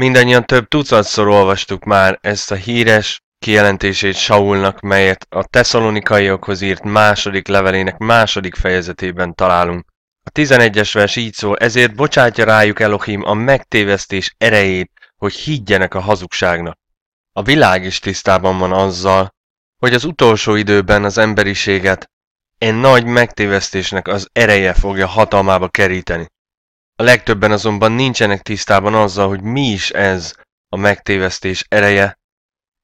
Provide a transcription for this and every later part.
Mindannyian több tucatszor olvastuk már ezt a híres kijelentését Saulnak, melyet a teszalonikaiokhoz írt második levelének második fejezetében találunk. A 11-es vers így szól, ezért bocsátja rájuk Elohim a megtévesztés erejét, hogy higgyenek a hazugságnak. A világ is tisztában van azzal, hogy az utolsó időben az emberiséget egy nagy megtévesztésnek az ereje fogja hatalmába keríteni. A legtöbben azonban nincsenek tisztában azzal, hogy mi is ez a megtévesztés ereje,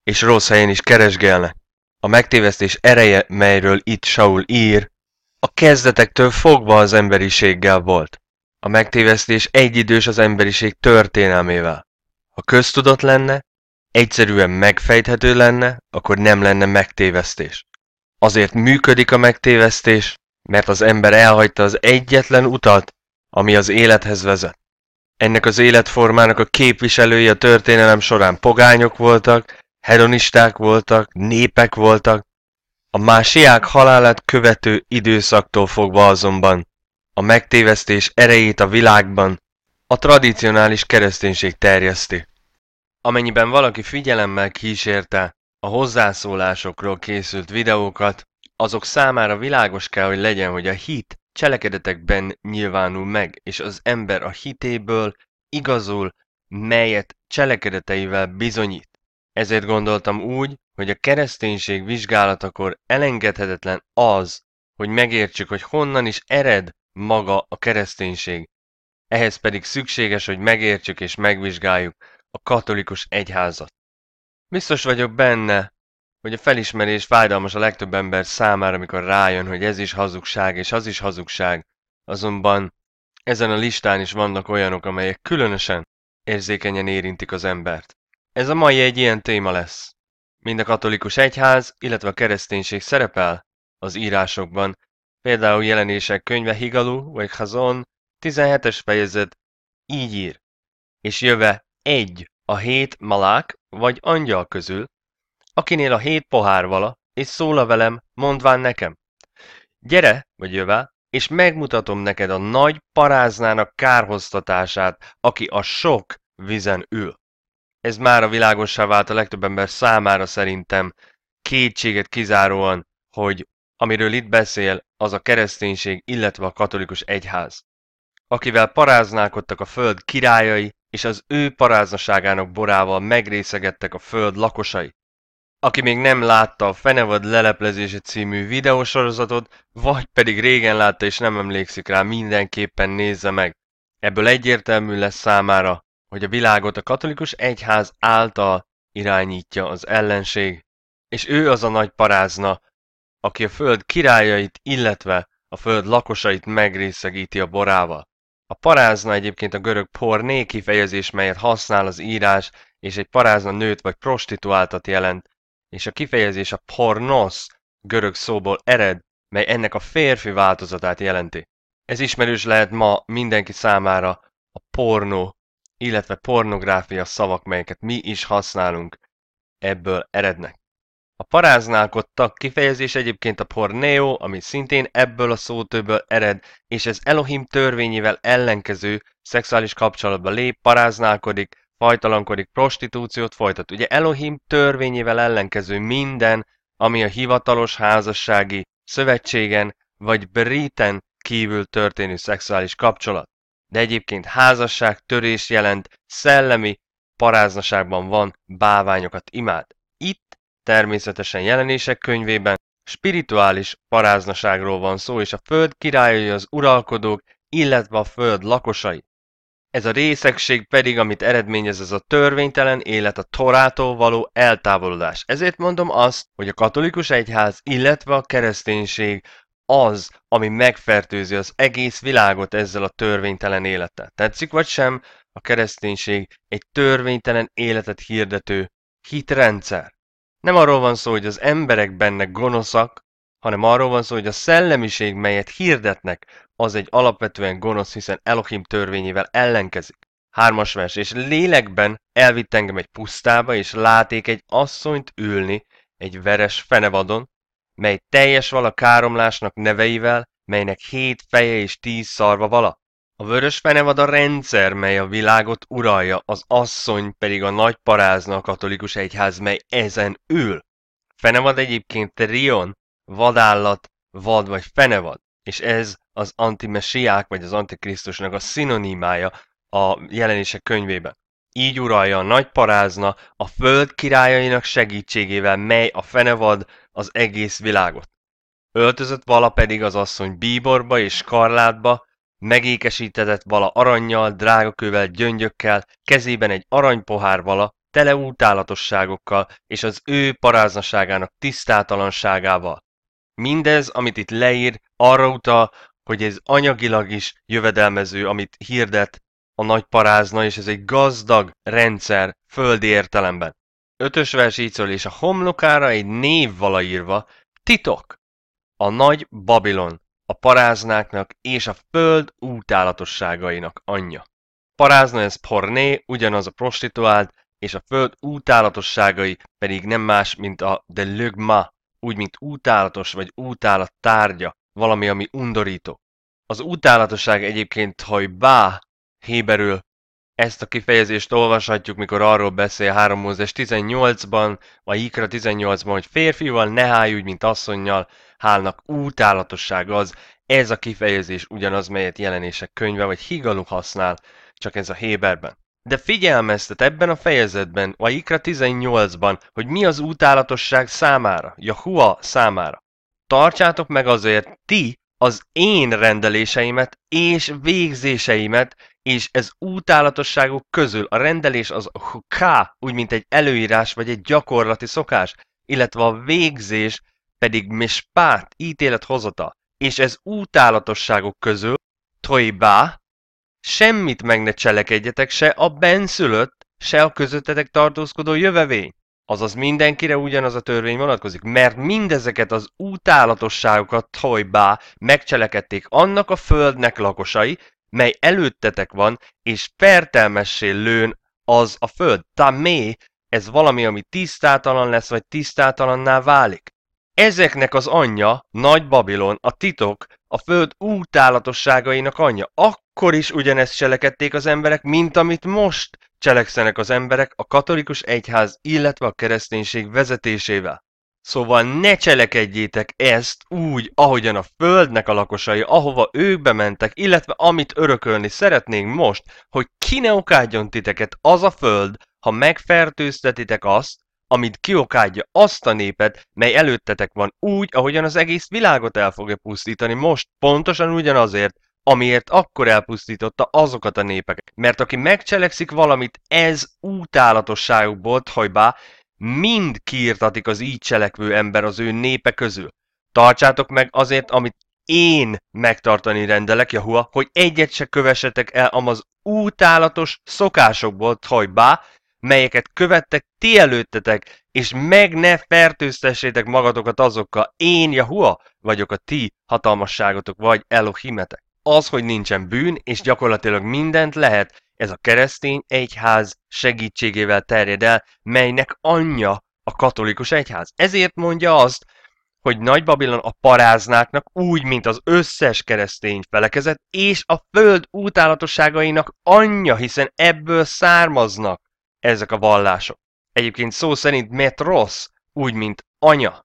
és rossz helyen is keresgélnek. A megtévesztés ereje, melyről itt Saul ír, a kezdetektől fogva az emberiséggel volt. A megtévesztés egyidős az emberiség történelmével. Ha köztudat lenne, egyszerűen megfejthető lenne, akkor nem lenne megtévesztés. Azért működik a megtévesztés, mert az ember elhagyta az egyetlen utat, ami az élethez vezet. Ennek az életformának a képviselői a történelem során pogányok voltak, hedonisták voltak, népek voltak. A másiák halálát követő időszaktól fogva azonban a megtévesztés erejét a világban a tradicionális kereszténység terjeszti. Amennyiben valaki figyelemmel kísérte a hozzászólásokról készült videókat, azok számára világos kell, hogy legyen, hogy a hit cselekedetekben nyilvánul meg, és az ember a hitéből igazul, melyet cselekedeteivel bizonyít. Ezért gondoltam úgy, hogy a kereszténység vizsgálatakor elengedhetetlen az, hogy megértsük, hogy honnan is ered maga a kereszténység. Ehhez pedig szükséges, hogy megértsük és megvizsgáljuk a katolikus egyházat. Biztos vagyok benne, hogy a felismerés fájdalmas a legtöbb ember számára, amikor rájön, hogy ez is hazugság és az is hazugság, azonban ezen a listán is vannak olyanok, amelyek különösen érzékenyen érintik az embert. Ez a mai egy ilyen téma lesz. Mind a katolikus egyház, illetve a kereszténység szerepel az írásokban, például jelenések könyve Higalú vagy Hazon 17-es fejezet így ír, és jöve egy a hét malák vagy angyal közül, akinél a hét pohár vala, és szóla velem, mondván nekem. Gyere, vagy jövá, és megmutatom neked a nagy paráznának kárhoztatását, aki a sok vizen ül. Ez már a világossá vált a legtöbb ember számára szerintem, kétséget kizáróan, hogy amiről itt beszél, az a kereszténység, illetve a katolikus egyház, akivel paráználkodtak a föld királyai, és az ő paráznaságának borával megrészegettek a föld lakosai. Aki még nem látta a Fenevad leleplezése című videósorozatot, vagy pedig régen látta és nem emlékszik rá, mindenképpen nézze meg. Ebből egyértelmű lesz számára, hogy a világot a katolikus egyház által irányítja az ellenség, és ő az a nagy parázna, aki a föld királyait, illetve a föld lakosait megrészegíti a borával. A parázna egyébként a görög porné kifejezés, melyet használ az írás, és egy parázna nőt vagy prostituáltat jelent, és a kifejezés a pornos görög szóból ered, mely ennek a férfi változatát jelenti. Ez ismerős lehet ma mindenki számára a pornó, illetve pornográfia szavak, melyeket mi is használunk, ebből erednek. A paráználkodtak kifejezés egyébként a porneo, ami szintén ebből a szótőből ered, és ez Elohim törvényével ellenkező szexuális kapcsolatba lép, paráználkodik, fajtalankodik, prostitúciót folytat. Ugye Elohim törvényével ellenkező minden, ami a hivatalos házassági szövetségen vagy briten kívül történő szexuális kapcsolat. De egyébként házasság törés jelent szellemi paráznaságban van báványokat imád. Itt természetesen jelenések könyvében spirituális paráznaságról van szó, és a föld királyai az uralkodók, illetve a föld lakosai. Ez a részegség pedig, amit eredményez ez a törvénytelen élet a torától való eltávolodás. Ezért mondom azt, hogy a katolikus egyház, illetve a kereszténység az, ami megfertőzi az egész világot ezzel a törvénytelen élettel. Tetszik vagy sem, a kereszténység egy törvénytelen életet hirdető hitrendszer. Nem arról van szó, hogy az emberek benne gonoszak, hanem arról van szó, hogy a szellemiség, melyet hirdetnek, az egy alapvetően gonosz, hiszen Elohim törvényével ellenkezik. Hármas vers, és lélekben elvitt engem egy pusztába, és láték egy asszonyt ülni egy veres fenevadon, mely teljes vala káromlásnak neveivel, melynek hét feje és tíz szarva vala. A vörös fenevad a rendszer, mely a világot uralja, az asszony pedig a nagy parázna a katolikus egyház, mely ezen ül. Fenevad egyébként Rion, vadállat, vad vagy fenevad. És ez az antimesiák vagy az antikrisztusnak a szinonimája a jelenések könyvében. Így uralja a nagy parázna a föld királyainak segítségével, mely a fenevad az egész világot. Öltözött vala pedig az asszony bíborba és karlátba, megékesítetett vala aranyjal, drágakővel, gyöngyökkel, kezében egy aranypohár vala, tele utálatosságokkal és az ő paráznaságának tisztátalanságával. Mindez, amit itt leír, arra utal, hogy ez anyagilag is jövedelmező, amit hirdet a nagy parázna, és ez egy gazdag rendszer földi értelemben. Ötös vers így szól, és a homlokára egy név vala írva, titok, a nagy Babilon, a paráznáknak és a föld útálatosságainak anyja. Parázna ez porné, ugyanaz a prostituált, és a föld útálatosságai pedig nem más, mint a de lögma, úgy mint útálatos vagy útálat tárgya, valami, ami undorító. Az útálatosság egyébként bá, héberül, ezt a kifejezést olvashatjuk, mikor arról beszél 3 Mózes 18-ban, vagy Ikra 18-ban, hogy férfival ne hálj úgy, mint asszonynal, hálnak útálatosság az, ez a kifejezés ugyanaz, melyet jelenések könyve vagy higaluk használ, csak ez a Héberben. De figyelmeztet ebben a fejezetben, a Ikra 18-ban, hogy mi az útállatosság számára, Jahua számára. Tartsátok meg azért ti az én rendeléseimet és végzéseimet, és ez útállatosságok közül a rendelés az K, úgy mint egy előírás vagy egy gyakorlati szokás, illetve a végzés pedig mispát, ítélet hozata, és ez útállatosságok közül toibá, semmit meg ne cselekedjetek se a benszülött, se a közöttetek tartózkodó jövevény. Azaz mindenkire ugyanaz a törvény vonatkozik, mert mindezeket az utálatosságokat tojbá megcselekedték annak a földnek lakosai, mely előttetek van, és fertelmessé lőn az a föld. Tamé, ez valami, ami tisztátalan lesz, vagy tisztátalanná válik. Ezeknek az anyja, Nagy Babilon, a titok, a föld útállatosságainak anyja. Ak akkor is ugyanezt cselekedték az emberek, mint amit most cselekszenek az emberek a katolikus egyház, illetve a kereszténység vezetésével. Szóval ne cselekedjétek ezt úgy, ahogyan a földnek a lakosai, ahova ők bementek, illetve amit örökölni szeretnénk most, hogy ki ne okádjon titeket az a föld, ha megfertőztetitek azt, amit kiokádja azt a népet, mely előttetek van úgy, ahogyan az egész világot el fogja pusztítani most, pontosan ugyanazért, amiért akkor elpusztította azokat a népeket. Mert aki megcselekszik valamit, ez utálatosságukból hajbá, mind kiirtatik az így cselekvő ember az ő népe közül. Tartsátok meg azért, amit én megtartani rendelek, Jahua, hogy egyet se kövessetek el amaz útálatos szokásokból hajbá, melyeket követtek ti előttetek, és meg ne fertőztessétek magatokat azokkal, én Jahua vagyok a ti hatalmasságotok, vagy Elohimetek az, hogy nincsen bűn, és gyakorlatilag mindent lehet. Ez a keresztény egyház segítségével terjed el, melynek anyja a katolikus egyház. Ezért mondja azt, hogy Nagy Babilon a paráznáknak úgy, mint az összes keresztény felekezet, és a föld utálatosságainak anyja, hiszen ebből származnak ezek a vallások. Egyébként szó szerint metros, úgy, mint anya.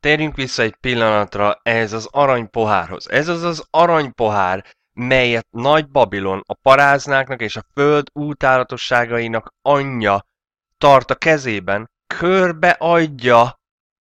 Térjünk vissza egy pillanatra ehhez az aranypohárhoz. Ez az az aranypohár, melyet Nagy Babilon a paráznáknak és a föld útállatosságainak anyja tart a kezében, körbeadja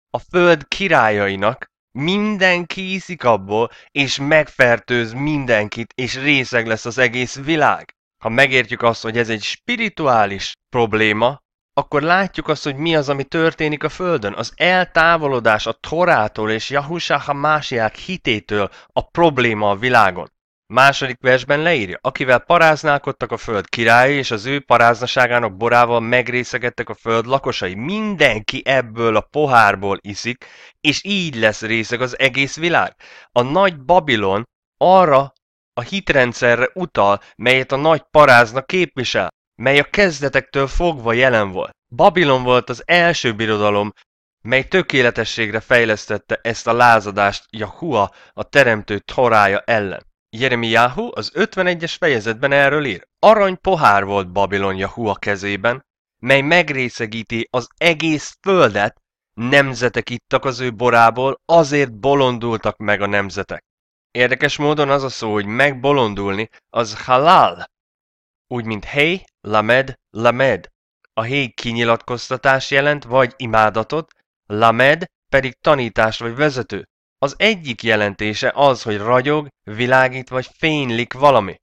a föld királyainak, mindenki iszik abból, és megfertőz mindenkit, és részeg lesz az egész világ. Ha megértjük azt, hogy ez egy spirituális probléma, akkor látjuk azt, hogy mi az, ami történik a Földön. Az eltávolodás a Torától és Yahusha másiák hitétől a probléma a világon. Második versben leírja, akivel paráználkodtak a föld királyi és az ő paráznaságának borával megrészegettek a föld lakosai. Mindenki ebből a pohárból iszik, és így lesz részeg az egész világ. A nagy Babilon arra a hitrendszerre utal, melyet a nagy parázna képvisel mely a kezdetektől fogva jelen volt. Babilon volt az első birodalom, mely tökéletességre fejlesztette ezt a lázadást Jahua, a teremtő torája ellen. Jeremiahu az 51-es fejezetben erről ír. Arany pohár volt Babilon Jahua kezében, mely megrészegíti az egész földet, nemzetek ittak az ő borából, azért bolondultak meg a nemzetek. Érdekes módon az a szó, hogy megbolondulni, az halál úgy mint Hey, Lamed, Lamed. A Hey kinyilatkoztatás jelent vagy imádatot, Lamed pedig tanítás vagy vezető. Az egyik jelentése az, hogy ragyog, világít vagy fénylik valami.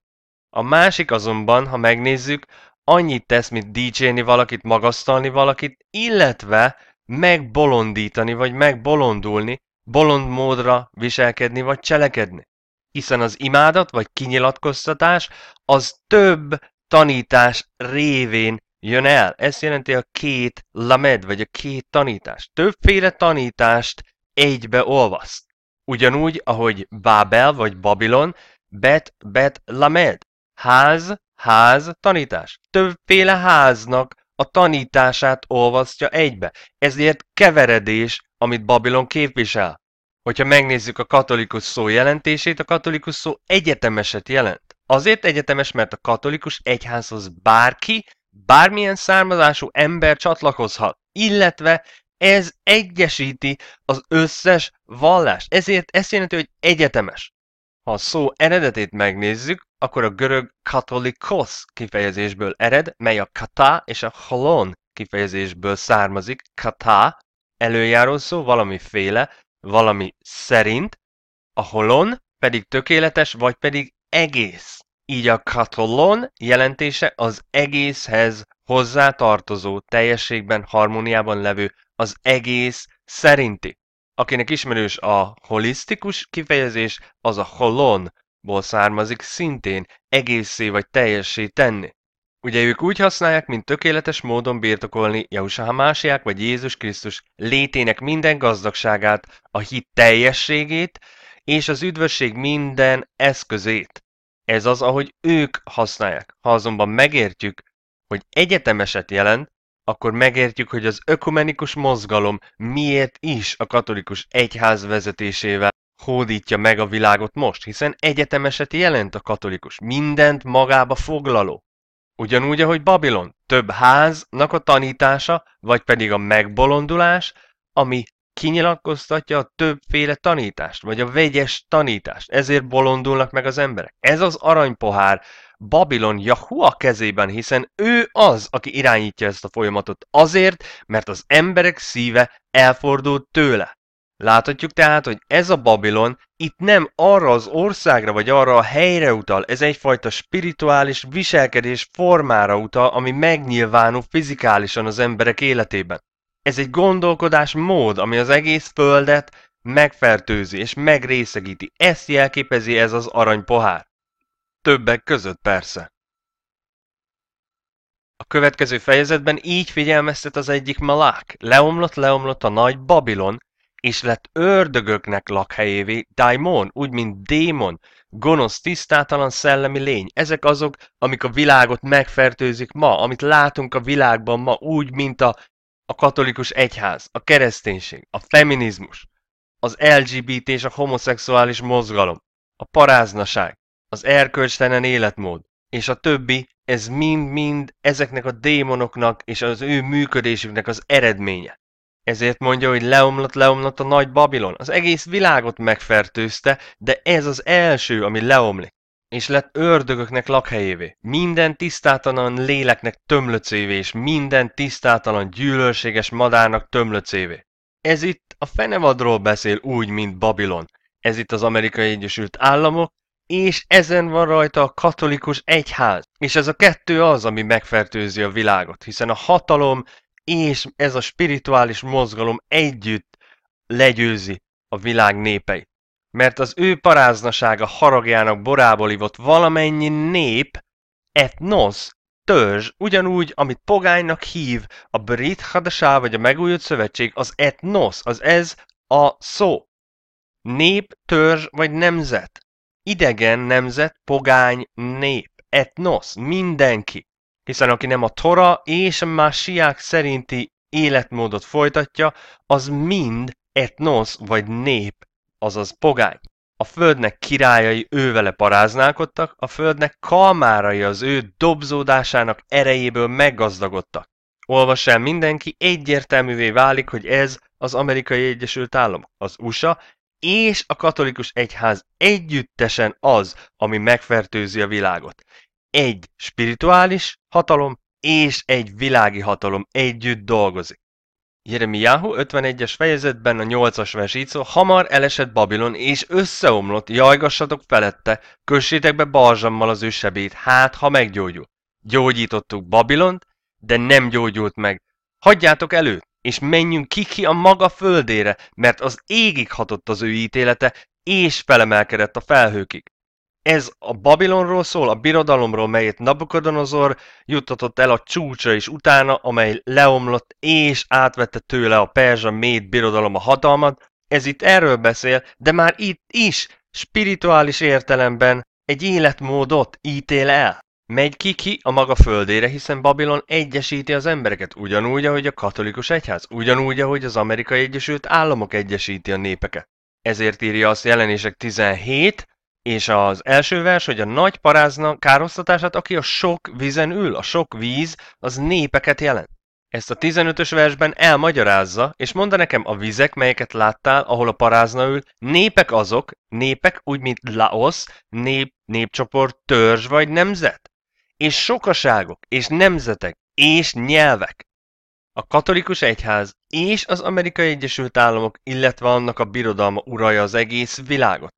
A másik azonban, ha megnézzük, annyit tesz, mint dicsérni valakit, magasztalni valakit, illetve megbolondítani vagy megbolondulni, bolond módra viselkedni vagy cselekedni hiszen az imádat vagy kinyilatkoztatás az több tanítás révén jön el. Ez jelenti a két lamed, vagy a két tanítás. Többféle tanítást egybe olvaszt. Ugyanúgy, ahogy Bábel vagy Babilon, bet, bet, lamed. Ház, ház, tanítás. Többféle háznak a tanítását olvasztja egybe. Ezért keveredés, amit Babilon képvisel. Hogyha megnézzük a katolikus szó jelentését, a katolikus szó egyetemeset jelent. Azért egyetemes, mert a katolikus egyházhoz bárki, bármilyen származású ember csatlakozhat, illetve ez egyesíti az összes vallást. Ezért ez jelenti, hogy egyetemes. Ha a szó eredetét megnézzük, akkor a görög katolikos kifejezésből ered, mely a kata és a holon kifejezésből származik. Kata előjáró szó, valamiféle, valami szerint, a holon pedig tökéletes, vagy pedig egész. Így a katolon jelentése az egészhez hozzátartozó, teljességben, harmóniában levő, az egész szerinti. Akinek ismerős a holisztikus kifejezés, az a holonból származik szintén egészé vagy teljessé tenni. Ugye ők úgy használják, mint tökéletes módon birtokolni Jehusa Hamásiák vagy Jézus Krisztus létének minden gazdagságát, a hit teljességét és az üdvösség minden eszközét. Ez az, ahogy ők használják. Ha azonban megértjük, hogy egyetemeset jelent, akkor megértjük, hogy az ökumenikus mozgalom miért is a katolikus egyház vezetésével hódítja meg a világot most, hiszen egyetemeset jelent a katolikus, mindent magába foglaló. Ugyanúgy, ahogy Babilon, több háznak a tanítása, vagy pedig a megbolondulás, ami kinyilatkoztatja a többféle tanítást, vagy a vegyes tanítást. Ezért bolondulnak meg az emberek. Ez az aranypohár Babilon Yahua kezében, hiszen ő az, aki irányítja ezt a folyamatot. Azért, mert az emberek szíve elfordult tőle. Láthatjuk tehát, hogy ez a Babilon itt nem arra az országra vagy arra a helyre utal, ez egyfajta spirituális viselkedés formára utal, ami megnyilvánul fizikálisan az emberek életében. Ez egy gondolkodás mód, ami az egész földet megfertőzi és megrészegíti. Ezt jelképezi ez az aranypohár. Többek között persze. A következő fejezetben így figyelmeztet az egyik malák. Leomlott, leomlott a nagy Babilon, és lett ördögöknek lakhelyévé, daimon, úgy mint démon, gonosz, tisztátalan szellemi lény. Ezek azok, amik a világot megfertőzik ma, amit látunk a világban ma, úgy, mint a, a katolikus egyház, a kereszténység, a feminizmus, az LGBT és a homoszexuális mozgalom, a paráznaság, az erkölcstelen életmód, és a többi, ez mind-mind ezeknek a démonoknak és az ő működésüknek az eredménye. Ezért mondja, hogy leomlott, leomlott a nagy Babilon. Az egész világot megfertőzte, de ez az első, ami leomlik. És lett ördögöknek lakhelyévé. Minden tisztátalan léleknek tömlöcévé, és minden tisztátalan gyűlölséges madárnak tömlöcévé. Ez itt a fenevadról beszél úgy, mint Babilon. Ez itt az Amerikai Egyesült Államok, és ezen van rajta a katolikus egyház. És ez a kettő az, ami megfertőzi a világot, hiszen a hatalom és ez a spirituális mozgalom együtt legyőzi a világ népeit. Mert az ő paráznasága haragjának borából ivott valamennyi nép, etnos, törzs, ugyanúgy, amit pogánynak hív a brit hadasá vagy a megújult szövetség, az etnos, az ez a szó. Nép, törzs vagy nemzet. Idegen nemzet, pogány, nép, etnos, mindenki. Hiszen aki nem a Tora és a Másiák szerinti életmódot folytatja, az mind etnosz vagy nép, azaz pogány. A földnek királyai ővele paráználkodtak, a földnek kalmárai az ő dobzódásának erejéből meggazdagodtak. Olvas el mindenki, egyértelművé válik, hogy ez az Amerikai Egyesült Államok, az USA és a katolikus egyház együttesen az, ami megfertőzi a világot egy spirituális hatalom és egy világi hatalom együtt dolgozik. Jeremiáhu 51-es fejezetben a 8-as vers így szól, hamar elesett Babilon, és összeomlott, jajgassatok felette, kössétek be balzsammal az ő sebét, hát ha meggyógyul. Gyógyítottuk Babilont, de nem gyógyult meg. Hagyjátok elő, és menjünk ki ki a maga földére, mert az égig hatott az ő ítélete, és felemelkedett a felhőkig ez a Babilonról szól, a birodalomról, melyet Nabukodonozor juttatott el a csúcsra is utána, amely leomlott és átvette tőle a perzsa méd birodalom a hatalmat. Ez itt erről beszél, de már itt is spirituális értelemben egy életmódot ítél el. Megy ki ki a maga földére, hiszen Babilon egyesíti az embereket, ugyanúgy, ahogy a katolikus egyház, ugyanúgy, ahogy az Amerikai Egyesült Államok egyesíti a népeket. Ezért írja azt jelenések 17, és az első vers, hogy a nagy parázna károsztatását, aki a sok vízen ül, a sok víz, az népeket jelent. Ezt a 15-ös versben elmagyarázza, és mondta nekem a vizek, melyeket láttál, ahol a parázna ül, népek azok, népek úgy, mint Laosz, nép, népcsoport, törzs vagy nemzet. És sokaságok, és nemzetek, és nyelvek. A katolikus egyház és az amerikai Egyesült Államok, illetve annak a birodalma uralja az egész világot.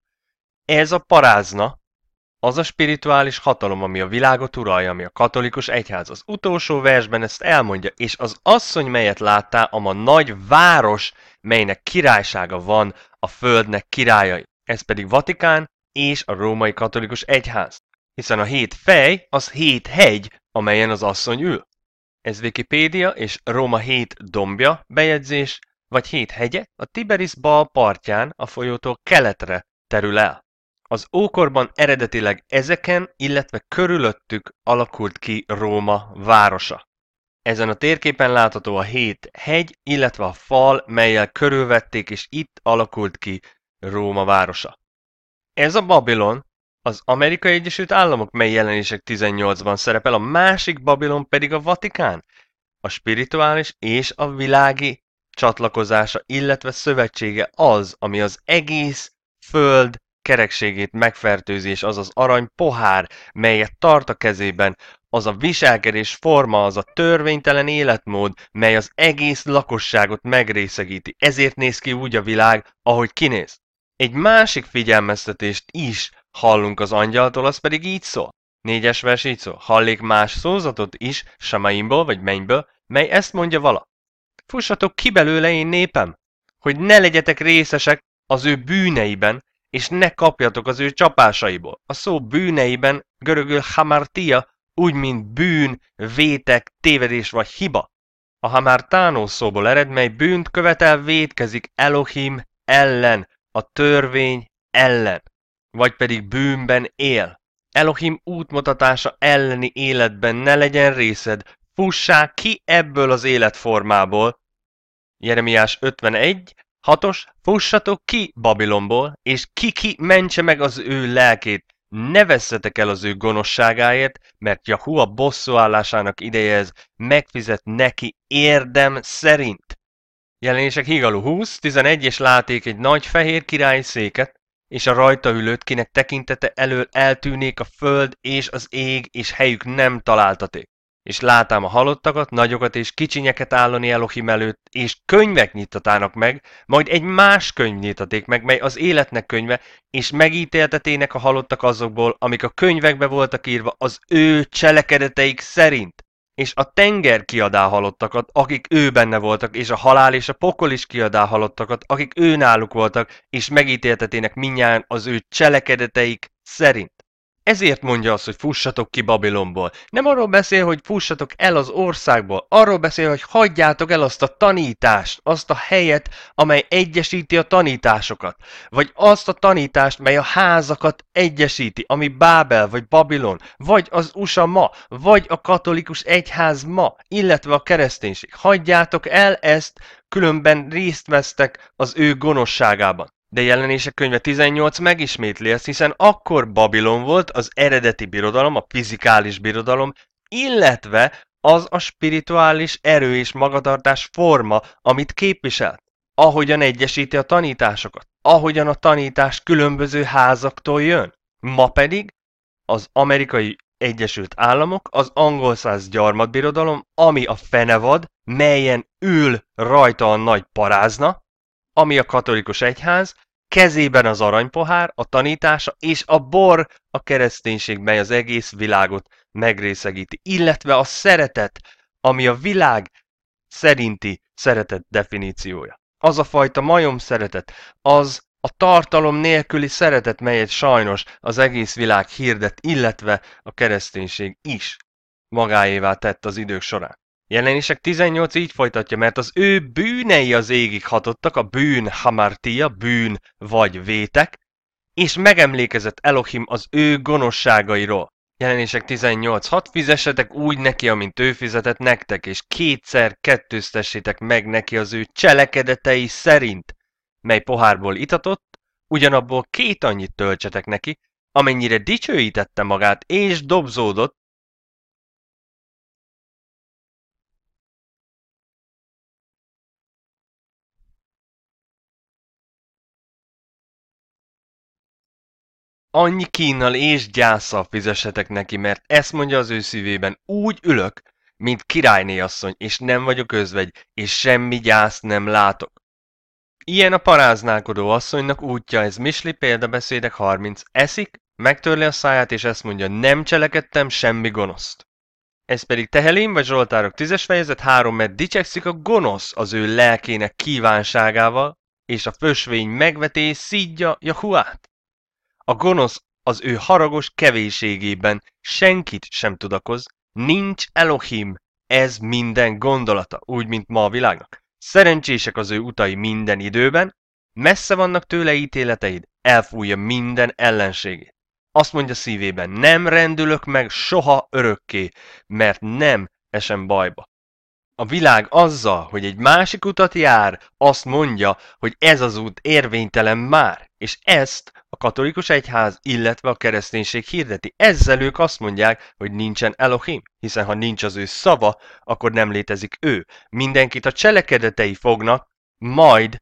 Ez a parázna, az a spirituális hatalom, ami a világot uralja, ami a katolikus egyház. Az utolsó versben ezt elmondja, és az asszony, melyet láttál, ama nagy város, melynek királysága van a földnek királyai. Ez pedig Vatikán és a római katolikus egyház. Hiszen a hét fej az hét hegy, amelyen az asszony ül. Ez Wikipédia és Róma hét dombja, bejegyzés, vagy hét hegye a Tiberis bal partján a folyótól keletre terül el. Az ókorban eredetileg ezeken, illetve körülöttük alakult ki Róma városa. Ezen a térképen látható a hét hegy, illetve a fal, melyel körülvették, és itt alakult ki Róma városa. Ez a Babilon, az Amerikai Egyesült Államok, mely jelenések 18-ban szerepel, a másik Babilon pedig a Vatikán, a spirituális és a világi csatlakozása, illetve szövetsége az, ami az egész föld kerekségét megfertőzi, és az az arany pohár, melyet tart a kezében, az a viselkedés forma, az a törvénytelen életmód, mely az egész lakosságot megrészegíti. Ezért néz ki úgy a világ, ahogy kinéz. Egy másik figyelmeztetést is hallunk az angyaltól, az pedig így szól. Négyes vers így szól. Hallék más szózatot is, Samaimból vagy mennyből, mely ezt mondja vala. Fussatok ki belőle én népem, hogy ne legyetek részesek az ő bűneiben, és ne kapjatok az ő csapásaiból. A szó bűneiben görögül hamartia, úgy mint bűn, vétek, tévedés vagy hiba. A hamartánó szóból ered, mely bűnt követel, vétkezik Elohim ellen, a törvény ellen, vagy pedig bűnben él. Elohim útmutatása elleni életben ne legyen részed, fussák ki ebből az életformából. Jeremiás 51, Hatos, fussatok ki Babilonból, és ki-ki mentse meg az ő lelkét. Ne veszetek el az ő gonoszságáért, mert Jahua bosszúállásának ideje ez megfizet neki érdem szerint. Jelenések hígalú 20, 11 és láték egy nagy fehér király széket, és a rajta ülőt, kinek tekintete elől eltűnék a föld és az ég, és helyük nem találtaték és látám a halottakat, nagyokat és kicsinyeket állani Elohim előtt, és könyvek nyitatának meg, majd egy más könyv nyitaték meg, mely az életnek könyve, és megítéltetének a halottak azokból, amik a könyvekbe voltak írva az ő cselekedeteik szerint. És a tenger kiadá halottakat, akik ő benne voltak, és a halál és a pokol is kiadá halottakat, akik ő náluk voltak, és megítéltetének minnyáján az ő cselekedeteik szerint. Ezért mondja azt, hogy fussatok ki Babilonból. Nem arról beszél, hogy fussatok el az országból, arról beszél, hogy hagyjátok el azt a tanítást, azt a helyet, amely egyesíti a tanításokat. Vagy azt a tanítást, mely a házakat egyesíti, ami Bábel vagy Babilon, vagy az USA ma, vagy a katolikus egyház ma, illetve a kereszténység. Hagyjátok el ezt, különben részt vesztek az ő gonoszságában de jelenések könyve 18 megismétli ezt, hiszen akkor Babilon volt az eredeti birodalom, a fizikális birodalom, illetve az a spirituális erő és magatartás forma, amit képviselt. Ahogyan egyesíti a tanításokat, ahogyan a tanítás különböző házaktól jön. Ma pedig az amerikai Egyesült Államok, az angol száz gyarmatbirodalom, ami a fenevad, melyen ül rajta a nagy parázna, ami a katolikus egyház, kezében az aranypohár, a tanítása és a bor a kereszténység, mely az egész világot megrészegíti, illetve a szeretet, ami a világ szerinti szeretet definíciója. Az a fajta majom szeretet, az a tartalom nélküli szeretet, melyet sajnos az egész világ hirdet, illetve a kereszténység is magáévá tett az idők során. Jelenések 18 így folytatja, mert az ő bűnei az égig hatottak, a bűn hamartia, bűn vagy vétek, és megemlékezett Elohim az ő gonoszságairól. Jelenések Hat Fizessetek úgy neki, amint ő fizetett nektek, és kétszer kettőztessétek meg neki az ő cselekedetei szerint, mely pohárból itatott, ugyanabból két annyit töltsetek neki, amennyire dicsőítette magát és dobzódott, annyi kínnal és gyászsal fizessetek neki, mert ezt mondja az ő szívében, úgy ülök, mint királyné asszony, és nem vagyok özvegy, és semmi gyászt nem látok. Ilyen a paráználkodó asszonynak útja, ez Misli példabeszédek 30. Eszik, megtörli a száját, és ezt mondja, nem cselekedtem semmi gonoszt. Ez pedig Tehelim vagy Zsoltárok 10 fejezet 3, mert dicsekszik a gonosz az ő lelkének kívánságával, és a fösvény megvetés szídja Jahuát. A gonosz az ő haragos kevéségében senkit sem tudakoz, nincs Elohim, ez minden gondolata, úgy, mint ma a világnak. Szerencsések az ő utai minden időben, messze vannak tőle ítéleteid, elfújja minden ellenségét. Azt mondja szívében, nem rendülök meg soha örökké, mert nem esem bajba. A világ azzal, hogy egy másik utat jár, azt mondja, hogy ez az út érvénytelen már, és ezt a katolikus egyház, illetve a kereszténység hirdeti. Ezzel ők azt mondják, hogy nincsen Elohim, hiszen ha nincs az ő szava, akkor nem létezik ő. Mindenkit a cselekedetei fognak majd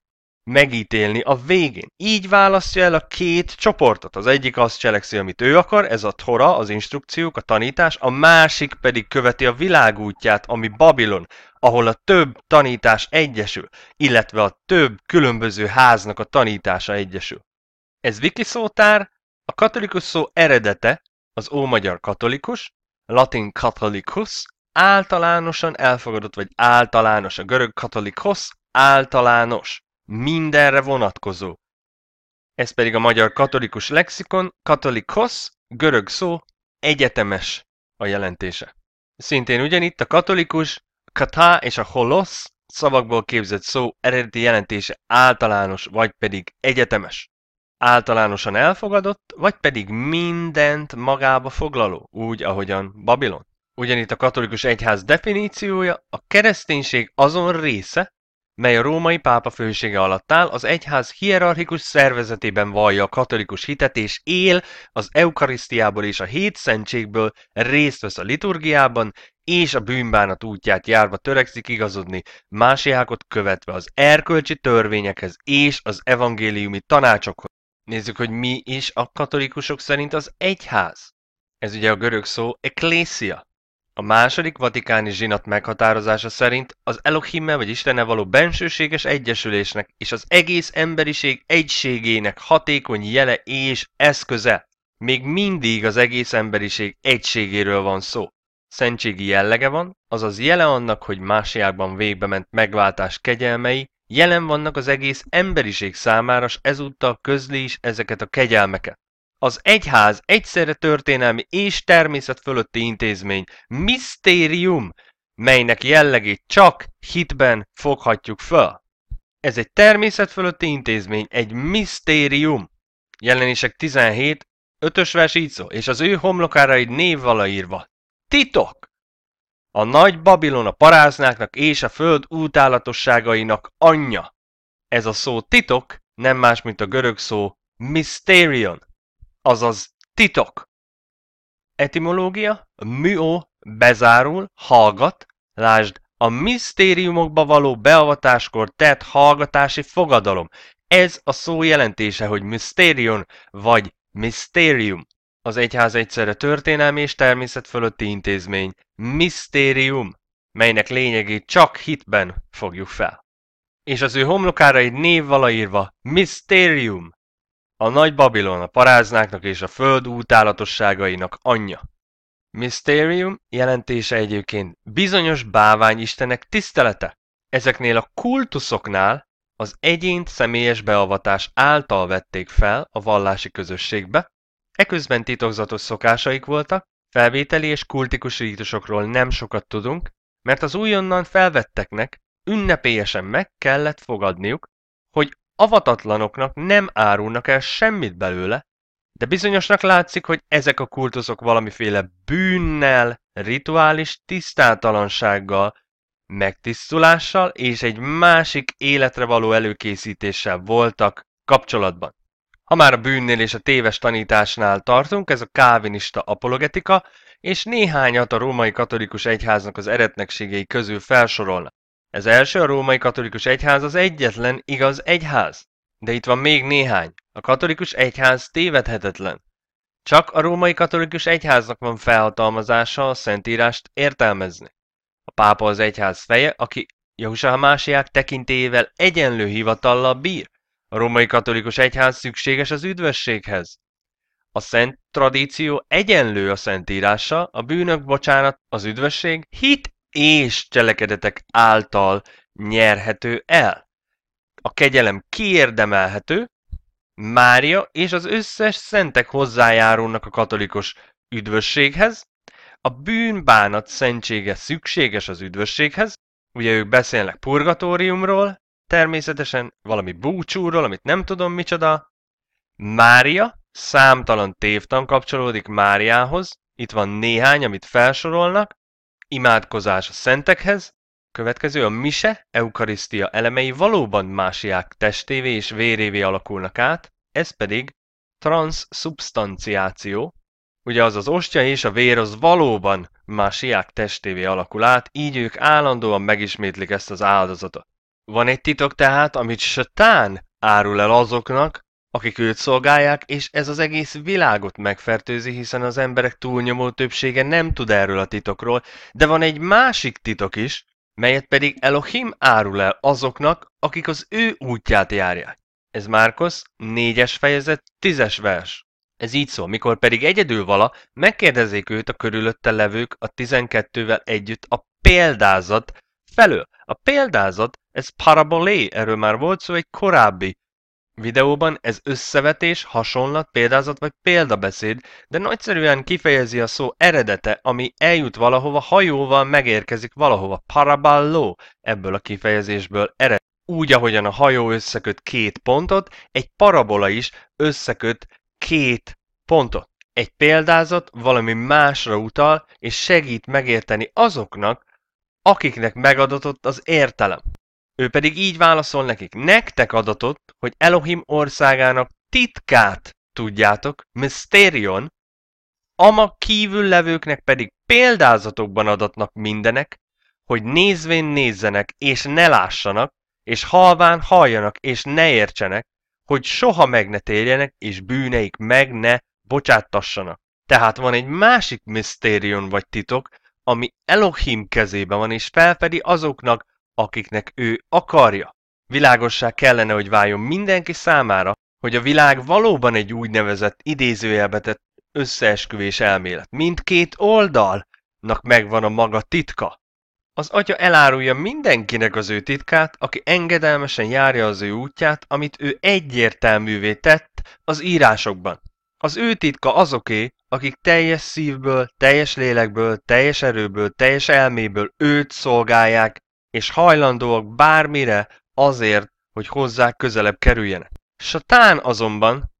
megítélni a végén. Így választja el a két csoportot. Az egyik azt cselekszi, amit ő akar, ez a tora, az instrukciók, a tanítás, a másik pedig követi a világútját, ami Babilon, ahol a több tanítás egyesül, illetve a több különböző háznak a tanítása egyesül. Ez wikiszótár, a katolikus szó eredete az ómagyar katolikus, latin katolikus, általánosan elfogadott vagy általános, a görög katolikus általános, mindenre vonatkozó. Ez pedig a magyar katolikus lexikon, katolikus, görög szó, egyetemes a jelentése. Szintén ugyanitt a katolikus, katá és a holosz szavakból képzett szó eredeti jelentése általános, vagy pedig egyetemes általánosan elfogadott, vagy pedig mindent magába foglaló, úgy ahogyan Babilon. Ugyanitt a katolikus egyház definíciója a kereszténység azon része, mely a római pápa fősége alatt áll, az egyház hierarchikus szervezetében vallja a katolikus hitet és él az eukarisztiából és a hét szentségből, részt vesz a liturgiában, és a bűnbánat útját járva törekszik igazodni, másiákot követve az erkölcsi törvényekhez és az evangéliumi tanácsokhoz. Nézzük, hogy mi is a katolikusok szerint az egyház. Ez ugye a görög szó eklészia. A második vatikáni zsinat meghatározása szerint az Elohimmel vagy Istennel való bensőséges egyesülésnek és az egész emberiség egységének hatékony jele és eszköze. Még mindig az egész emberiség egységéről van szó. Szentségi jellege van, azaz jele annak, hogy másiákban végbe ment megváltás kegyelmei, jelen vannak az egész emberiség számára, s ezúttal közli is ezeket a kegyelmeket. Az egyház egyszerre történelmi és természet fölötti intézmény, misztérium, melynek jellegét csak hitben foghatjuk föl. Ez egy természet fölötti intézmény, egy misztérium. Jelenések 17, 5-ös vers így szó, és az ő homlokára egy név vala írva. Titok! A nagy Babilon a paráznáknak és a föld útállatosságainak anyja. Ez a szó titok nem más, mint a görög szó mysterion, azaz titok. Etimológia, műó, bezárul, hallgat, lásd, a misztériumokba való beavatáskor tett hallgatási fogadalom. Ez a szó jelentése, hogy mysterion vagy mysterium. Az egyház egyszerre történelmi és természet fölötti intézmény, misztérium, melynek lényegét csak hitben fogjuk fel. És az ő homlokára egy név valaírva, misztérium, a nagy Babilon a paráznáknak és a föld útállatosságainak anyja. Mysterium jelentése egyébként bizonyos báványistenek tisztelete. Ezeknél a kultuszoknál az egyént személyes beavatás által vették fel a vallási közösségbe, Eközben titokzatos szokásaik voltak, felvételi és kultikus rítusokról nem sokat tudunk, mert az újonnan felvetteknek ünnepélyesen meg kellett fogadniuk, hogy avatatlanoknak nem árulnak el semmit belőle, de bizonyosnak látszik, hogy ezek a kultuszok valamiféle bűnnel, rituális tisztátalansággal, megtisztulással és egy másik életre való előkészítéssel voltak kapcsolatban. Ha már a bűnnél és a téves tanításnál tartunk, ez a kávinista apologetika, és néhányat a római katolikus egyháznak az eretnekségei közül felsorolna. Ez első, a római katolikus egyház az egyetlen igaz egyház. De itt van még néhány. A katolikus egyház tévedhetetlen. Csak a római katolikus egyháznak van felhatalmazása a szentírást értelmezni. A pápa az egyház feje, aki Jehusa Hamásiák tekintéjével egyenlő hivatallal bír. A római katolikus egyház szükséges az üdvösséghez. A szent tradíció egyenlő a szentírása, a bűnök bocsánat, az üdvösség hit és cselekedetek által nyerhető el. A kegyelem kiérdemelhető, Mária és az összes szentek hozzájárulnak a katolikus üdvösséghez, a bűnbánat szentsége szükséges az üdvösséghez, ugye ők beszélnek purgatóriumról, természetesen, valami búcsúról, amit nem tudom micsoda. Mária, számtalan tévtan kapcsolódik Máriához, itt van néhány, amit felsorolnak, imádkozás a szentekhez, következő a mise, eukarisztia elemei valóban másiák testévé és vérévé alakulnak át, ez pedig transzubstanciáció, ugye az az ostya és a vér az valóban másiák testévé alakul át, így ők állandóan megismétlik ezt az áldozatot. Van egy titok tehát, amit Satán árul el azoknak, akik őt szolgálják, és ez az egész világot megfertőzi, hiszen az emberek túlnyomó többsége nem tud erről a titokról, de van egy másik titok is, melyet pedig Elohim árul el azoknak, akik az ő útját járják. Ez Márkosz 4-es fejezet 10-es vers. Ez így szól, mikor pedig egyedül vala, megkérdezik őt a körülötte levők a 12-vel együtt a példázat felől. A példázat, ez parabolé, erről már volt szó egy korábbi videóban, ez összevetés, hasonlat, példázat vagy példabeszéd, de nagyszerűen kifejezi a szó eredete, ami eljut valahova, hajóval megérkezik valahova. Paraballó ebből a kifejezésből ered. Úgy, ahogyan a hajó összeköt két pontot, egy parabola is összeköt két pontot. Egy példázat valami másra utal, és segít megérteni azoknak, akiknek megadatott az értelem. Ő pedig így válaszol nekik, nektek adatott, hogy Elohim országának titkát tudjátok, mysterion, ama kívül levőknek pedig példázatokban adatnak mindenek, hogy nézvén nézzenek, és ne lássanak, és halván halljanak, és ne értsenek, hogy soha meg ne térjenek, és bűneik meg ne bocsáttassanak. Tehát van egy másik misztérion vagy titok, ami Elohim kezében van, és felfedi azoknak, akiknek ő akarja. Világossá kellene, hogy váljon mindenki számára, hogy a világ valóban egy úgynevezett idézőjelbetett összeesküvés elmélet. Mindkét oldalnak megvan a maga titka. Az atya elárulja mindenkinek az ő titkát, aki engedelmesen járja az ő útját, amit ő egyértelművé tett az írásokban. Az ő titka azoké, akik teljes szívből, teljes lélekből, teljes erőből, teljes elméből őt szolgálják, és hajlandóak bármire azért, hogy hozzá közelebb kerüljenek. Satán azonban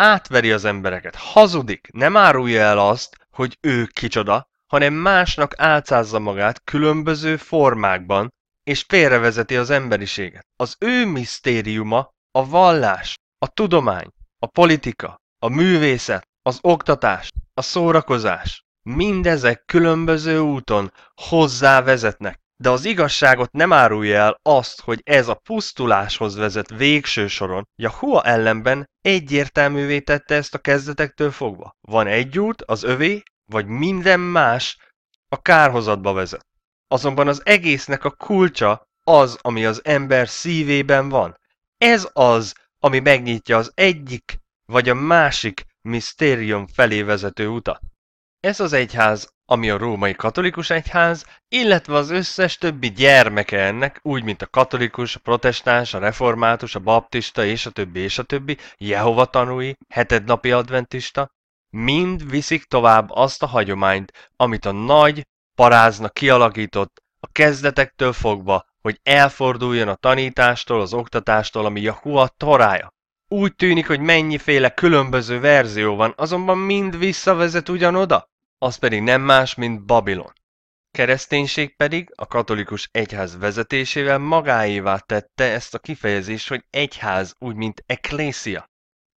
átveri az embereket, hazudik, nem árulja el azt, hogy ő kicsoda, hanem másnak álcázza magát különböző formákban, és félrevezeti az emberiséget. Az ő misztériuma a vallás, a tudomány, a politika, a művészet, az oktatás, a szórakozás, mindezek különböző úton hozzá vezetnek. De az igazságot nem árulja el azt, hogy ez a pusztuláshoz vezet végső soron. Yahua ellenben egyértelművé tette ezt a kezdetektől fogva. Van egy út, az övé, vagy minden más a kárhozatba vezet. Azonban az egésznek a kulcsa az, ami az ember szívében van. Ez az, ami megnyitja az egyik vagy a másik Mysterium felé vezető uta. Ez az egyház, ami a római katolikus egyház, illetve az összes többi gyermeke ennek, úgy mint a katolikus, a protestáns, a református, a baptista és a többi és a többi, Jehova tanúi, hetednapi adventista, mind viszik tovább azt a hagyományt, amit a nagy parázna kialakított a kezdetektől fogva, hogy elforduljon a tanítástól, az oktatástól, ami Jahua torája. Úgy tűnik, hogy mennyiféle különböző verzió van, azonban mind visszavezet ugyanoda, az pedig nem más, mint Babilon. Kereszténység pedig a katolikus egyház vezetésével magáévá tette ezt a kifejezést, hogy egyház, úgy mint eklészia.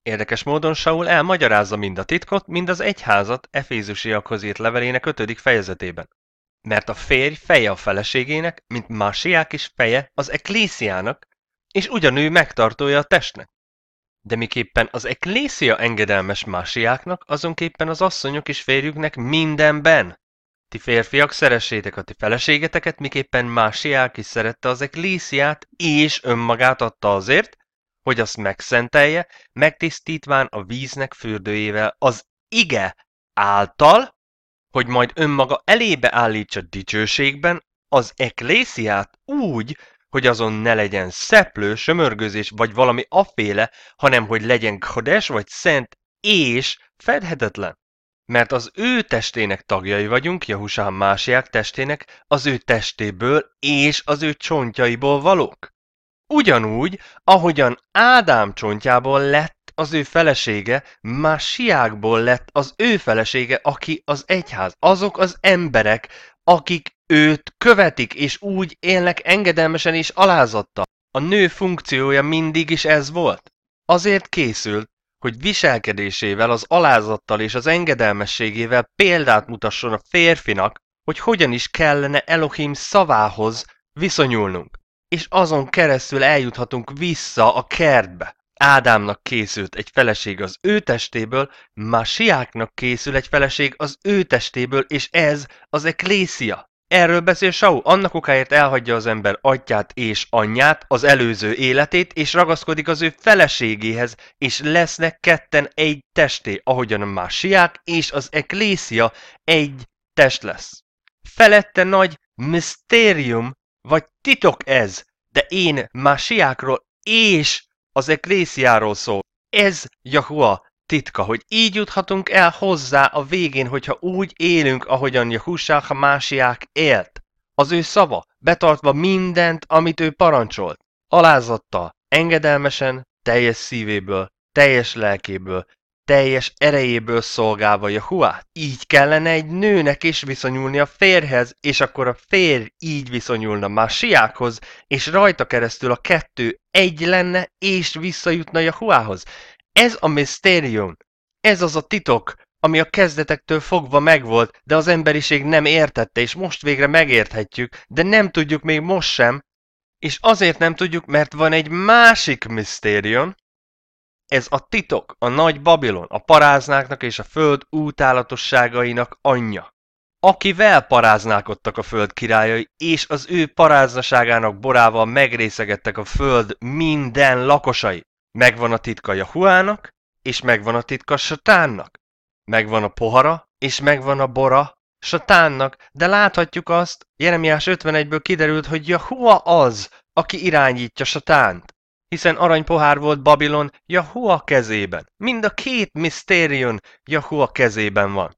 Érdekes módon Saul elmagyarázza mind a titkot, mind az egyházat Efézusiakhoz írt levelének 5. fejezetében. Mert a férj feje a feleségének, mint Másiák is feje az eklésziának, és ugyanő megtartója a testnek de miképpen az eklészia engedelmes másiáknak, azonképpen az asszonyok is férjüknek mindenben. Ti férfiak szeressétek a ti feleségeteket, miképpen másiák is szerette az eklésiát, és önmagát adta azért, hogy azt megszentelje, megtisztítván a víznek fürdőjével az ige által, hogy majd önmaga elébe állítsa dicsőségben az eklésiát úgy, hogy azon ne legyen szeplő, sömörgözés vagy valami aféle, hanem hogy legyen kodes vagy szent és fedhetetlen. Mert az ő testének tagjai vagyunk, Jahusán másiák testének, az ő testéből és az ő csontjaiból valók. Ugyanúgy, ahogyan Ádám csontjából lett az ő felesége, másiákból lett az ő felesége, aki az egyház. Azok az emberek, akik őt követik és úgy élnek engedelmesen és alázatta A nő funkciója mindig is ez volt. Azért készült, hogy viselkedésével, az alázattal és az engedelmességével példát mutasson a férfinak, hogy hogyan is kellene Elohim szavához viszonyulnunk, és azon keresztül eljuthatunk vissza a kertbe, Ádámnak készült egy feleség az ő testéből, Masiáknak készül egy feleség az ő testéből, és ez az eklészia. Erről beszél Saul, annak okáért elhagyja az ember atyát és anyját, az előző életét, és ragaszkodik az ő feleségéhez, és lesznek ketten egy testé, ahogyan a Másiák és az eklészia egy test lesz. Felette nagy misztérium, vagy titok ez, de én Másiákról és az Eklésziáról szól. Ez Jahua titka, hogy így juthatunk el hozzá a végén, hogyha úgy élünk, ahogyan Jahusá ha másiák élt. Az ő szava, betartva mindent, amit ő parancsolt. Alázattal, engedelmesen, teljes szívéből, teljes lelkéből, teljes erejéből szolgálva Jahuát. Így kellene egy nőnek is viszonyulni a férhez, és akkor a férj így viszonyulna Másiákhoz, és rajta keresztül a kettő egy lenne, és visszajutna Jahuához. Ez a misztérium, ez az a titok, ami a kezdetektől fogva megvolt, de az emberiség nem értette, és most végre megérthetjük, de nem tudjuk még most sem, és azért nem tudjuk, mert van egy másik misztérium, ez a titok, a nagy Babilon, a paráznáknak és a föld útálatosságainak anyja. Akivel paráználkodtak a föld királyai, és az ő paráznaságának borával megrészegettek a föld minden lakosai. Megvan a titka Jahuának, és megvan a titka Satánnak. Megvan a pohara, és megvan a bora Satánnak, de láthatjuk azt, Jeremiás 51-ből kiderült, hogy Jahua az, aki irányítja Satánt hiszen aranypohár volt Babilon Jahua kezében. Mind a két misztérion Jahua kezében van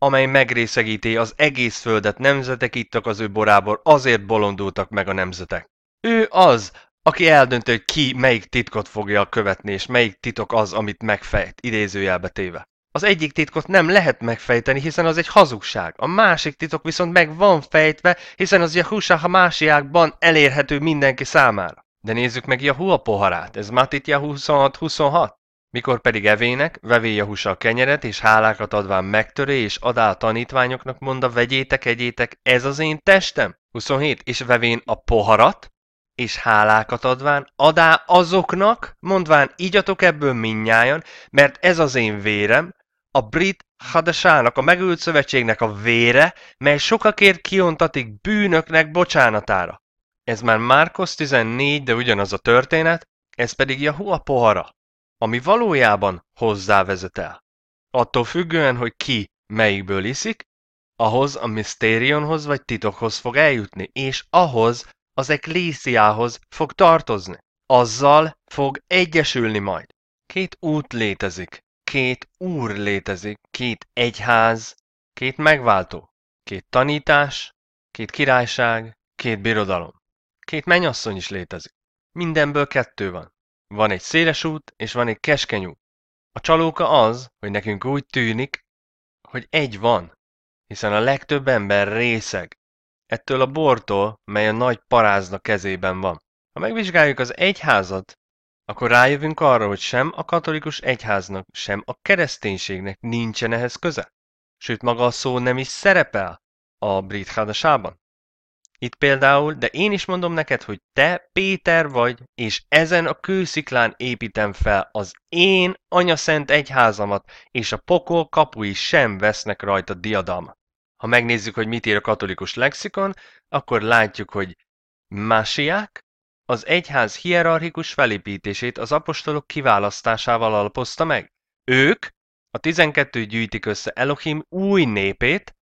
amely megrészegíti az egész földet, nemzetek ittak az ő borából, azért bolondultak meg a nemzetek. Ő az, aki eldöntő, hogy ki melyik titkot fogja követni, és melyik titok az, amit megfejt, idézőjelbe téve. Az egyik titkot nem lehet megfejteni, hiszen az egy hazugság. A másik titok viszont meg van fejtve, hiszen az Jehusha másiákban elérhető mindenki számára. De nézzük meg Jahu a poharát, ez Matit Jahu 26-26. Mikor pedig evének, vevé Jahusa a kenyeret, és hálákat adván megtöré, és adál tanítványoknak mondva, vegyétek, egyétek, ez az én testem. 27. És vevén a poharat, és hálákat adván, adá azoknak, mondván, igyatok ebből minnyájan, mert ez az én vérem, a brit hadasának, a megült szövetségnek a vére, mely sokakért kiontatik bűnöknek bocsánatára. Ez már Márkosz 14, de ugyanaz a történet, ez pedig Jahua pohara, ami valójában hozzávezet el. Attól függően, hogy ki melyikből iszik, ahhoz a misztérionhoz vagy titokhoz fog eljutni, és ahhoz az eklésziához fog tartozni. Azzal fog egyesülni majd. Két út létezik, két úr létezik, két egyház, két megváltó, két tanítás, két királyság, két birodalom. Két mennyasszony is létezik. Mindenből kettő van. Van egy széles út, és van egy keskeny út. A csalóka az, hogy nekünk úgy tűnik, hogy egy van, hiszen a legtöbb ember részeg. Ettől a bortól, mely a nagy parázna kezében van. Ha megvizsgáljuk az egyházat, akkor rájövünk arra, hogy sem a katolikus egyháznak, sem a kereszténységnek nincsen ehhez köze. Sőt, maga a szó nem is szerepel a brit hádasában. Itt például, de én is mondom neked, hogy te Péter vagy, és ezen a kősziklán építem fel az én anyaszent egyházamat, és a pokol kapui sem vesznek rajta diadam. Ha megnézzük, hogy mit ír a katolikus lexikon, akkor látjuk, hogy másiák az egyház hierarchikus felépítését az apostolok kiválasztásával alapozta meg. Ők a 12 gyűjtik össze Elohim új népét,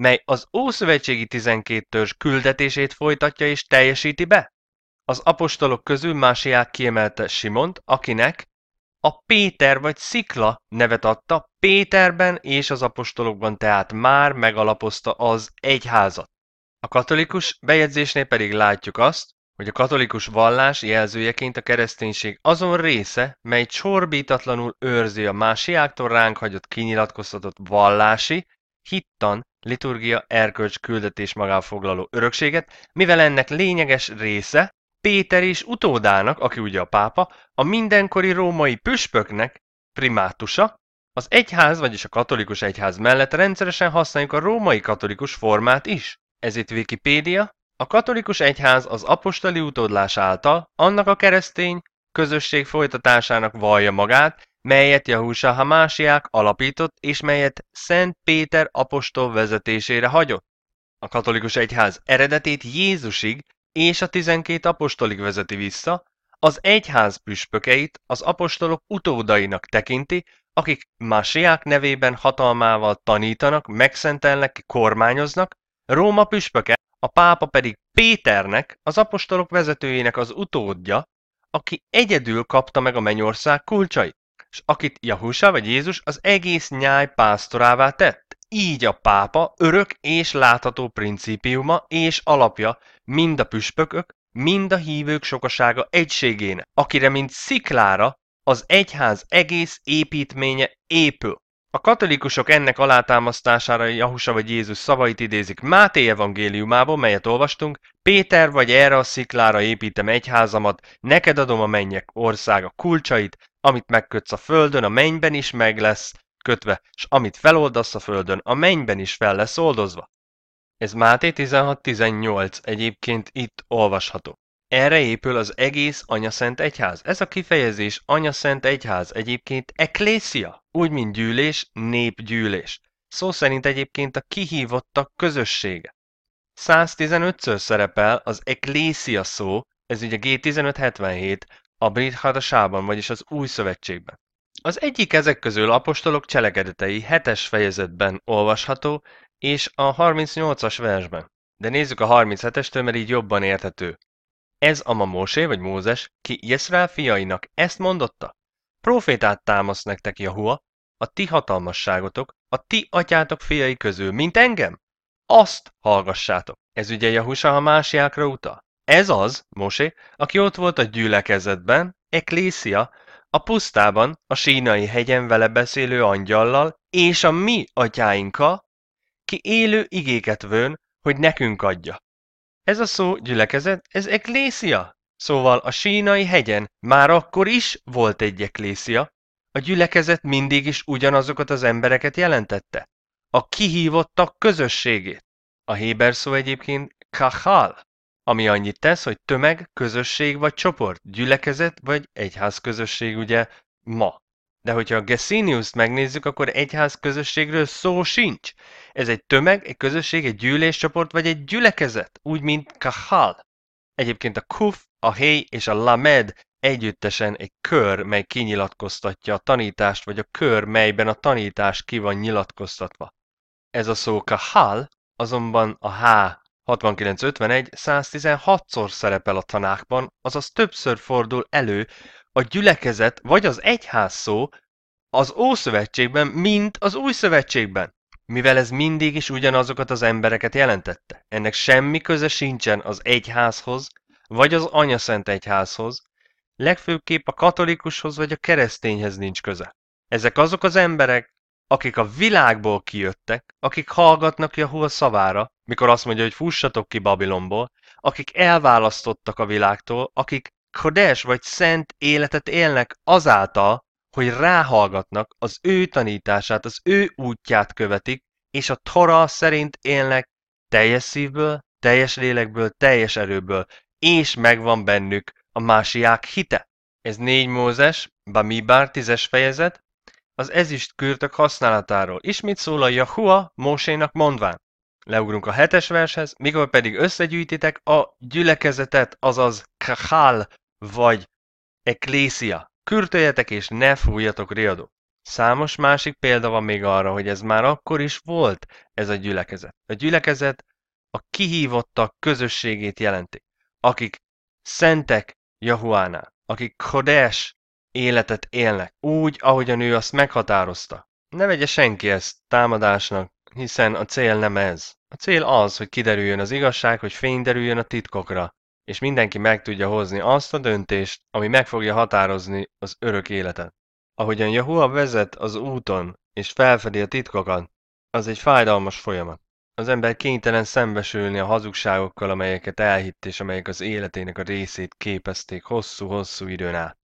mely az Ószövetségi tizenkét törzs küldetését folytatja és teljesíti be? Az apostolok közül Másiák kiemelte Simont, akinek a Péter vagy Szikla nevet adta, Péterben és az apostolokban tehát már megalapozta az egyházat. A katolikus bejegyzésnél pedig látjuk azt, hogy a katolikus vallás jelzőjeként a kereszténység azon része, mely csorbítatlanul őrzi a másiáktól ránk hagyott kinyilatkoztatott vallási, hittan liturgia, erkölcs, küldetés foglaló örökséget, mivel ennek lényeges része Péter és utódának, aki ugye a pápa, a mindenkori római püspöknek primátusa, az egyház, vagyis a katolikus egyház mellett rendszeresen használjuk a római katolikus formát is. Ez itt Wikipédia. A katolikus egyház az apostoli utódlás által annak a keresztény közösség folytatásának vallja magát, melyet Jahusa Hamásiák alapított és melyet Szent Péter apostol vezetésére hagyott. A katolikus egyház eredetét Jézusig és a tizenkét apostolig vezeti vissza, az egyház püspökeit az apostolok utódainak tekinti, akik Másiák nevében hatalmával tanítanak, megszentelnek, kormányoznak, Róma püspöke, a pápa pedig Péternek, az apostolok vezetőjének az utódja, aki egyedül kapta meg a mennyország kulcsait és akit Jahusa vagy Jézus az egész nyáj pásztorává tett. Így a pápa örök és látható principiuma és alapja mind a püspökök, mind a hívők sokasága egységén, akire mint sziklára az egyház egész építménye épül. A katolikusok ennek alátámasztására Jahusa vagy Jézus szavait idézik Máté evangéliumából, melyet olvastunk, Péter vagy erre a sziklára építem egyházamat, neked adom a mennyek országa kulcsait, amit megkötsz a földön, a mennyben is meg lesz kötve, és amit feloldasz a földön, a mennyben is fel lesz oldozva. Ez Máté 16.18 egyébként itt olvasható. Erre épül az egész Anyaszent Egyház. Ez a kifejezés Anyaszent Egyház egyébként eklészia, úgy mint gyűlés, népgyűlés. Szó szerint egyébként a kihívottak közössége. 115-ször szerepel az eklészia szó, ez ugye G1577, a brit hadasában, vagyis az új szövetségben. Az egyik ezek közül apostolok cselekedetei hetes fejezetben olvasható, és a 38-as versben. De nézzük a 37-estől, mert így jobban érthető. Ez a ma Mósé, vagy Mózes, ki Jeszrál fiainak ezt mondotta? Profétát támasz nektek Jahua, a ti hatalmasságotok, a ti atyátok fiai közül, mint engem? Azt hallgassátok! Ez ugye Jahusa a másiákra utal. Ez az, Mosé, aki ott volt a gyülekezetben, Eklészia, a pusztában, a sínai hegyen vele beszélő angyallal, és a mi atyáinka, ki élő igéket vőn, hogy nekünk adja. Ez a szó gyülekezet, ez eklészia. Szóval a sínai hegyen már akkor is volt egy eklészia. A gyülekezet mindig is ugyanazokat az embereket jelentette. A kihívottak közösségét. A héber szó egyébként kahal, ami annyit tesz, hogy tömeg, közösség vagy csoport, gyülekezet vagy közösség, ugye ma. De hogyha a gesinius megnézzük, akkor egyház közösségről szó sincs. Ez egy tömeg, egy közösség, egy gyűléscsoport vagy egy gyülekezet, úgy mint kahal. Egyébként a kuf, a hely és a lamed együttesen egy kör, mely kinyilatkoztatja a tanítást, vagy a kör, melyben a tanítás ki van nyilatkoztatva. Ez a szó kahal azonban a H 6951 116-szor szerepel a tanákban, azaz többször fordul elő a gyülekezet vagy az egyház szó az Ószövetségben, mint az Új Szövetségben, mivel ez mindig is ugyanazokat az embereket jelentette. Ennek semmi köze sincsen az egyházhoz, vagy az anyaszent egyházhoz, legfőképp a katolikushoz vagy a keresztényhez nincs köze. Ezek azok az emberek, akik a világból kijöttek, akik hallgatnak Jahua szavára, mikor azt mondja, hogy fussatok ki Babilonból, akik elválasztottak a világtól, akik kodes vagy szent életet élnek azáltal, hogy ráhallgatnak, az ő tanítását, az ő útját követik, és a Tora szerint élnek teljes szívből, teljes lélekből, teljes erőből, és megvan bennük a másiák hite. Ez 4 Mózes, Bamibár 10 fejezet, az kürtök használatáról. Ismét szól a Yahua Mósénak mondván. Leugrunk a hetes vershez, mikor pedig összegyűjtitek a gyülekezetet, azaz kahal vagy eklésia. Kürtöljetek és ne fújjatok riadó. Számos másik példa van még arra, hogy ez már akkor is volt ez a gyülekezet. A gyülekezet a kihívottak közösségét jelenti, akik szentek Jahuánál, akik Kodes életet élnek, úgy, ahogy a nő azt meghatározta. Ne vegye senki ezt támadásnak, hiszen a cél nem ez. A cél az, hogy kiderüljön az igazság, hogy fény derüljön a titkokra, és mindenki meg tudja hozni azt a döntést, ami meg fogja határozni az örök életet. Ahogyan Jahua vezet az úton, és felfedi a titkokat, az egy fájdalmas folyamat. Az ember kénytelen szembesülni a hazugságokkal, amelyeket elhitt és amelyek az életének a részét képezték hosszú-hosszú időn át.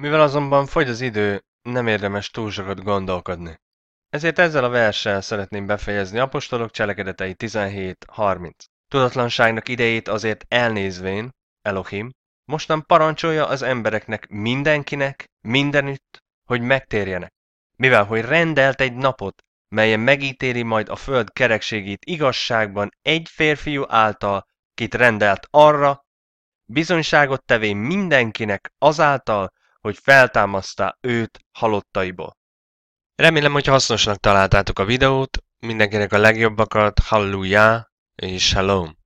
Mivel azonban fogy az idő, nem érdemes túl sokat gondolkodni. Ezért ezzel a verssel szeretném befejezni apostolok cselekedetei 17.30. Tudatlanságnak idejét azért elnézvén, Elohim, mostan parancsolja az embereknek mindenkinek, mindenütt, hogy megtérjenek. Mivel hogy rendelt egy napot, melyen megítéli majd a föld kerekségét igazságban egy férfiú által, kit rendelt arra, bizonyságot tevén mindenkinek azáltal, hogy feltámasztá őt halottaiból. Remélem, hogy hasznosnak találtátok a videót, mindenkinek a legjobbakat, hallelujah és shalom!